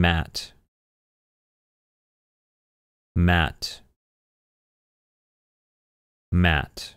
mat mat mat